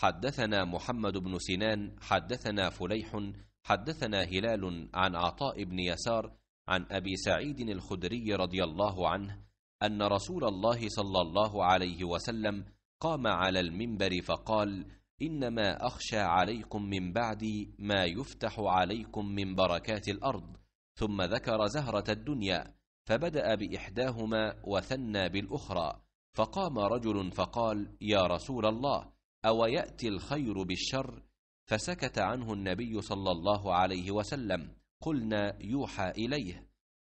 حدثنا محمد بن سنان حدثنا فليح حدثنا هلال عن عطاء بن يسار عن ابي سعيد الخدري رضي الله عنه ان رسول الله صلى الله عليه وسلم قام على المنبر فقال انما اخشى عليكم من بعدي ما يفتح عليكم من بركات الارض ثم ذكر زهره الدنيا فبدا باحداهما وثنى بالاخرى فقام رجل فقال يا رسول الله أو يأتي الخير بالشر فسكت عنه النبي صلى الله عليه وسلم قلنا يوحى إليه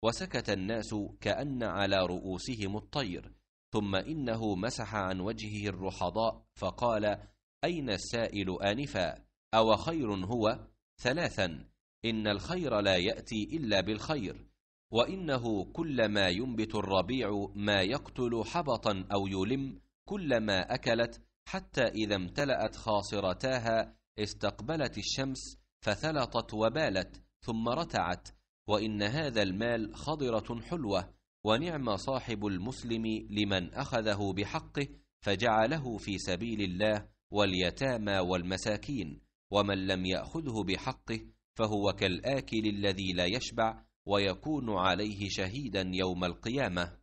وسكت الناس كأن على رؤوسهم الطير ثم إنه مسح عن وجهه الرحضاء فقال أين السائل آنفا أو خير هو ثلاثا إن الخير لا يأتي إلا بالخير وإنه كلما ينبت الربيع ما يقتل حبطا أو يلم كلما أكلت حتى إذا امتلأت خاصرتاها استقبلت الشمس فثلطت وبالت ثم رتعت وإن هذا المال خضرة حلوة ونعم صاحب المسلم لمن أخذه بحقه فجعله في سبيل الله واليتامى والمساكين ومن لم يأخذه بحقه فهو كالآكل الذي لا يشبع ويكون عليه شهيدا يوم القيامة